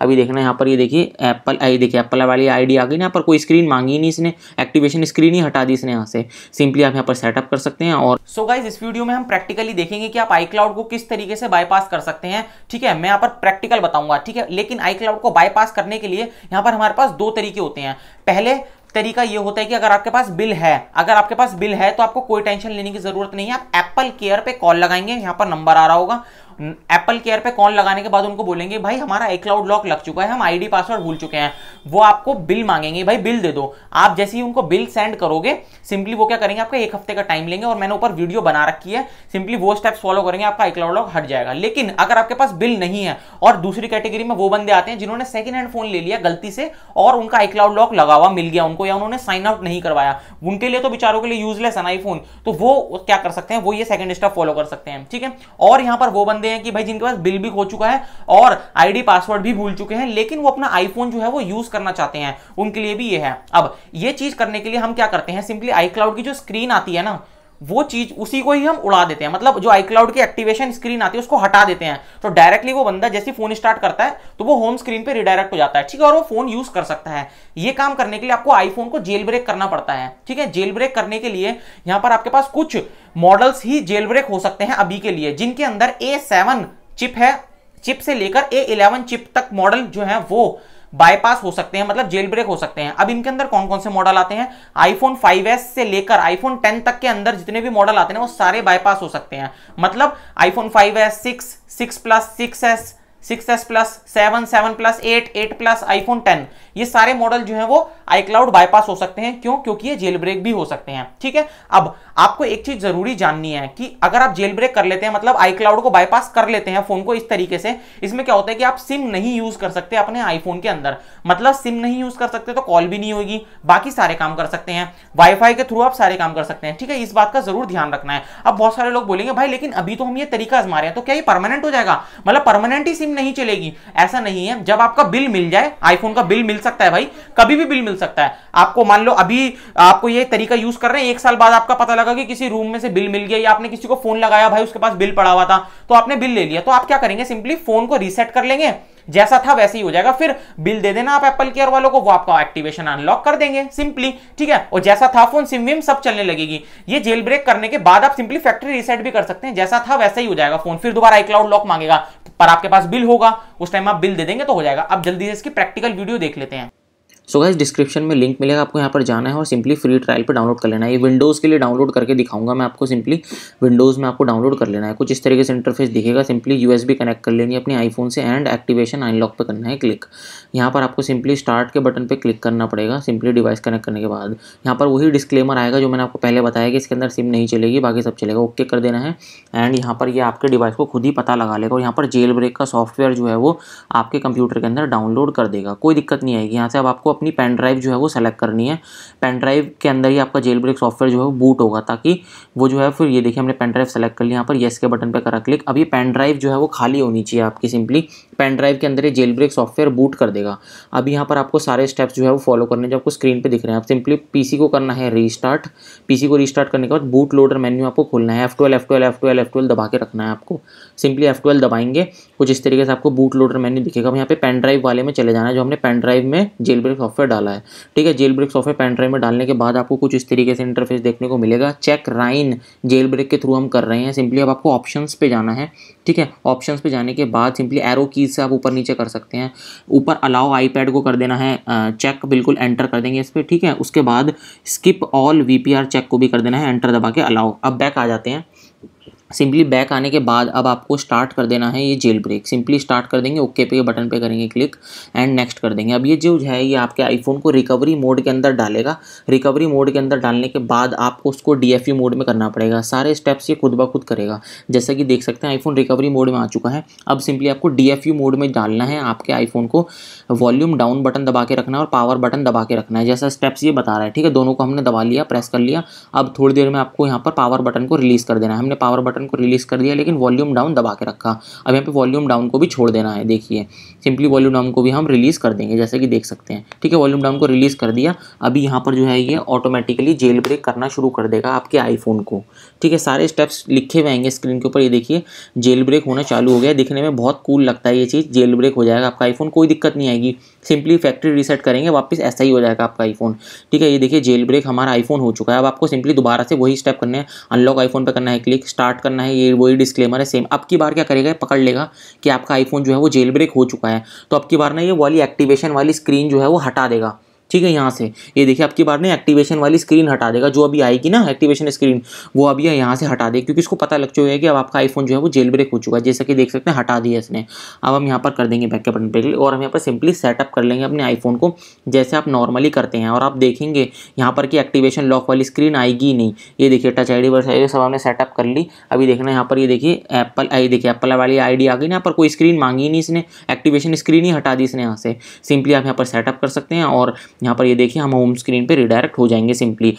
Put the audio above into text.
अभी देखना यहाँ पर ये देखिए एप्पल आई देखिए एप्पल वाली आईडी आ गई ना यहाँ पर कोई स्क्रीन मांगी नहीं इसने एक्टिवेशन स्क्रीन ही हटा दी इसने यहाँ से सिंपली आप यहाँ पर सेटअप कर सकते हैं और सो so गाइज इस वीडियो में हम प्रैक्टिकली देखेंगे कि आप आई क्लाउड को किस तरीके से बाईपास कर सकते हैं ठीक है मैं यहाँ पर प्रैक्टिकल बताऊंगा ठीक है लेकिन आई क्लाउड को बाईपास करने के लिए यहाँ पर हमारे पास दो तरीके होते हैं पहले तरीका ये होता है कि अगर आपके पास बिल है अगर आपके पास बिल है तो आपको कोई टेंशन लेने की जरूरत नहीं है आप एप्पल केयर पे कॉल लगाएंगे यहाँ पर नंबर आ रहा होगा एप्पल केयर पे कॉल लगाने के बाद उनको बोलेंगे भाई हमारा एक क्लाउड लॉक लग चुका है हम आईडी पासवर्ड भूल चुके हैं वो आपको बिल मांगेंगे भाई बिल दे दो आप जैसे ही उनको बिल सेंड करोगे सिंपली वो क्या करेंगे आपका एक हफ्ते का टाइम लेंगे और मैंने ऊपर वीडियो बना रखी है सिंपली वो स्टेप्स फॉलो करेंगे आपका आई क्लाउड लॉक हट जाएगा लेकिन अगर आपके पास बिल नहीं है और दूसरी कैटेगरी में वो बंदे आते हैं जिन्होंने सेकंड हैंड फोन ले लिया गलती से और उनका आई क्लाउड लॉक लगा हुआ मिल गया उनको या उन्होंने साइन आउट नहीं करवाया उनके लिए तो बेचारों के लिए यूजलेस है आईफोन तो वो क्या कर सकते हैं वो ये सेकंड स्टेप फॉलो कर सकते हैं ठीक है और यहां पर वो बंदे गए हैं कि भाई जिनके पास बिल भी खो चुका है और आईडी पासवर्ड भी भूल चुके हैं लेकिन वो अपना आईफोन जो है वो यूज करना चाहते हैं उनके लिए भी ये है अब ये चीज करने के लिए हम क्या करते हैं सिंपली आई क्लाउड की जो स्क्रीन आती है ना वो चीज उसी को ही हम उड़ा देते हैं मतलब जो आईक्लाउड की एक्टिवेशन स्क्रीन आती है उसको हटा देते हैं तो डायरेक्टली वो बंदा जैसे फोन स्टार्ट करता है तो वो होम स्क्रीन पे रिडायरेक्ट हो जाता है ठीक है और वो फोन यूज कर सकता है ये काम करने के लिए आपको आईफोन को जेल ब्रेक करना पड़ता है ठीक है जेल ब्रेक करने के लिए यहां पर आपके पास कुछ मॉडल्स ही जेल ब्रेक हो सकते हैं अभी के लिए जिनके अंदर ए चिप है चिप से लेकर ए चिप तक मॉडल जो है वो बाईपास हो सकते हैं मतलब जेल ब्रेक हो सकते हैं अब इनके अंदर कौन कौन से मॉडल आते हैं आईफोन 5s से लेकर आईफोन 10 तक के अंदर जितने भी मॉडल आते हैं वो सारे बाईपास हो सकते हैं मतलब iPhone 5s 6 6 plus 6s 6s plus 7 7 plus 8 8 plus iPhone 10 ये सारे मॉडल जो है वो आई क्लाउड बाईपास हो सकते हैं क्यों क्योंकि ये जेल ब्रेक भी हो सकते हैं ठीक है अब आपको एक चीज जरूरी जाननी है कि अगर आप जेल ब्रेक कर लेते हैं मतलब आई क्लाउड को बाईपास कर लेते हैं फोन को इस तरीके से इसमें क्या होता है कि आप सिम नहीं यूज कर सकते अपने आईफोन के अंदर मतलब सिम नहीं यूज कर सकते तो कॉल भी नहीं होगी बाकी सारे काम कर सकते हैं वाईफाई के थ्रू आप सारे काम कर सकते हैं ठीक है इस बात का जरूर ध्यान रखना है अब बहुत सारे लोग बोलेंगे भाई लेकिन अभी तो हम ये तरीका आजमा रहे हैं तो क्या ये परमानेंट हो जाएगा मतलब परमानेंट ही सिम नहीं चलेगी ऐसा नहीं है जब आपका बिल मिल जाए आईफोन का बिल मिल सकता है भाई कभी भी बिल मिल सकता है आपको मान लो अभी आपको ये तरीका यूज कर रहे हैं एक साल बाद आपका पता लगा कि किसी रूम में से बिल मिल गया या आपने किसी को फोन लगाया भाई उसके पास बिल पड़ा हुआ था तो आपने बिल ले लिया तो आप क्या करेंगे सिंपली फोन को रीसेट कर लेंगे जैसा था वैसे ही हो जाएगा फिर बिल दे देना आप एप्पल केयर वालों को वो आपका एक्टिवेशन अनलॉक कर देंगे सिंपली ठीक है और जैसा था फोन सिम विम सब चलने लगेगी ये जेल ब्रेक करने के बाद आप सिंपली फैक्ट्री रीसेट भी कर सकते हैं जैसा था वैसा ही हो जाएगा फोन फिर दोबारा आईक्लाउड लॉक मांगेगा पर आपके पास बिल होगा उस टाइम आप बिल दे देंगे तो हो जाएगा अब जल्दी से इसकी प्रैक्टिकल वीडियो देख लेते हैं सो गाइज डिस्क्रिप्शन में लिंक मिलेगा आपको यहाँ पर जाना है और सिंपली फ्री ट्रायल पर डाउनलोड कर लेना है ये विंडोज़ के लिए डाउनलोड करके दिखाऊंगा मैं आपको सिंपली विंडोज़ में आपको डाउनलोड कर लेना है कुछ इस तरीके से इंटरफेस दिखेगा सिंपली यूएसबी कनेक्ट कर लेनी है अपने आईफोन से एंड एक्टिवेशन अनलॉक पर करना है क्लिक यहाँ पर आपको सिंपली स्टार्ट के बटन पर क्लिक करना पड़ेगा सिंपली डिवाइस कनेक्ट करने के बाद यहाँ पर वही डिस्क्लेमर आएगा जो मैंने आपको पहले बताया कि इसके अंदर सिम नहीं चलेगी बाकी सब चलेगा ओके कर देना है एंड यहाँ पर यह आपके डिवाइस को खुद ही पता लगा लेगा और यहाँ पर जेल ब्रेक का सॉफ्टवेयर जो है वो आपके कंप्यूटर के अंदर डाउनलोड कर देगा कोई दिक्कत नहीं आएगी यहाँ से अब आपको अपनी पेन ड्राइव जो है वो सेलेक्ट करनी है पेन ड्राइव के अंदर ही आपका जेल ब्रेक सॉफ्टवेयर जो है वो बूट होगा ताकि वो जो है फिर ये देखिए हमने पेन ड्राइव सेलेक्ट कर लिया यहाँ पर येस के बटन पर करा क्लिक अभी पेन ड्राइव जो है वो खाली होनी चाहिए आपकी सिंपली पेन ड्राइव के अंदर ये जेल ब्रेक सॉफ्टवेयर बूट कर देगा अभी यहाँ पर आपको सारे स्टेप्स जो है वो फॉलो करने जो आपको स्क्रीन पर दिख रहे हैं आप सिंपली पीसी को करना है रीस्टार्ट पी को रीस्टार्ट करने के बाद बूट लोडर मेन्यू आपको खोलना है F twelve F twelve F twelve F दबा के रखना है आपको सिंपली एफ ट्वेल्व दबाएंगे कुछ इस तरीके से आपको बूट लोडर मेन्यू दिखेगा यहाँ पे पेन ड्राइव वाले में चले जाना है जो हमने पेन ड्राइव में जेल ब्रेक सॉफ्टवेयर डाला है ठीक है jailbreak software pen drive में डालने के बाद आपको कुछ इस तरीके से इंटरफेस देखने को मिलेगा चेक राइन जेल ब्रेक के थ्रू हम कर रहे हैं सिंपली अब आपको ऑप्शन पे जाना है ठीक है ऑप्शन पे जाने के बाद सिंपली एरो कीज से आप ऊपर नीचे कर सकते हैं ऊपर अलाउ आई को कर देना है चेक बिल्कुल एंटर कर देंगे इस पर ठीक है उसके बाद स्किप ऑल वी चेक को भी कर देना है एंटर दबा के अलाउ अब बैक आ जाते हैं सिंपली बैक आने के बाद अब आपको स्टार्ट कर देना है ये जेल ब्रेक सिंपली स्टार्ट कर देंगे ओके पे बटन पे करेंगे क्लिक एंड नेक्स्ट कर देंगे अब ये जो है ये आपके आईफोन को रिकवरी मोड के अंदर डालेगा रिकवरी मोड के अंदर डालने के बाद आपको उसको डी मोड e में करना पड़ेगा सारे स्टेप्स ये खुद ब खुद करेगा जैसा कि देख सकते हैं आईफोन रिकवरी मोड में आ चुका है अब सिंपली आपको डी मोड e में डालना है आपके आईफोन को वॉल्यूम डाउन बटन दबा के रखना है और पावर बटन दबा के रखना है जैसा स्टेप्स ये बता रहा है ठीक है दोनों को हमने दबा लिया प्रेस कर लिया अब थोड़ी देर में आपको यहाँ पर पावर बटन को रिलीज़ कर देना है हमने पावर बटन बटन को रिलीज़ कर दिया लेकिन वॉल्यूम डाउन दबा के रखा अब यहाँ पे वॉल्यूम डाउन को भी छोड़ देना है देखिए सिंपली वॉल्यूम डाउन को भी हम रिलीज़ कर देंगे जैसे कि देख सकते हैं ठीक है वॉल्यूम डाउन को रिलीज़ कर दिया अभी यहाँ पर जो है ये ऑटोमेटिकली जेल ब्रेक करना शुरू कर देगा आपके आईफोन को ठीक है सारे स्टेप्स लिखे हुए आएंगे स्क्रीन के ऊपर ये देखिए जेल ब्रेक होना चालू हो गया दिखने में बहुत कूल लगता है ये चीज़ जेल ब्रेक हो जाएगा आपका आईफोन कोई दिक्कत नहीं आएगी सिंपली फैक्ट्री रीसेट करेंगे वापस ऐसा ही हो जाएगा आपका आईफोन ठीक है ये देखिए जेल ब्रेक हमारा आईफोन हो चुका है अब आपको सिंपली दोबारा से वही स्टेप करने हैं अनलॉक आईफोन पर करना है क्लिक स्टार्ट करना है ये वही डिस्क्लेमर है सेम अब की बार क्या करेगा पकड़ लेगा कि आपका आईफोन जो है वो जेल ब्रेक हो चुका है तो अब की बार ना ये वाली एक्टिवेशन वाली स्क्रीन जो है वो हटा देगा ठीक है यहाँ से ये देखिए आपकी बार ने एक्टिवेशन वाली स्क्रीन हटा देगा जो अभी आएगी ना एक्टिवेशन स्क्रीन वो अभी यहाँ से हटा देगी क्योंकि इसको पता लग चुका है कि अब आपका आईफोन जो है वो जेल ब्रेक हो चुका है जैसा कि देख सकते हैं हटा दिया इसने अब हम यहाँ पर कर देंगे बैक के बटन पर और हम यहाँ पर सिंपली सेटअप कर लेंगे अपने आईफोन को जैसे आप नॉर्मली करते हैं और आप देखेंगे यहाँ पर कि एक्टिवेशन लॉक वाली स्क्रीन आएगी नहीं ये देखिए टच आई डी वर्स सब हमने सेटअप कर ली अभी देखना यहाँ पर ये देखिए एप्पल आई देखिए एप्पल वाली आई आ गई ना यहाँ पर कोई स्क्रीन मांगी नहीं इसने एक्टिवेशन स्क्रीन ही हटा दी इसने यहाँ से सिंपली आप यहाँ पर सेटअप कर सकते हैं और यहाँ पर ये देखिए हम होम स्क्रीन पे रिडायरेक्ट हो जाएंगे सिंपली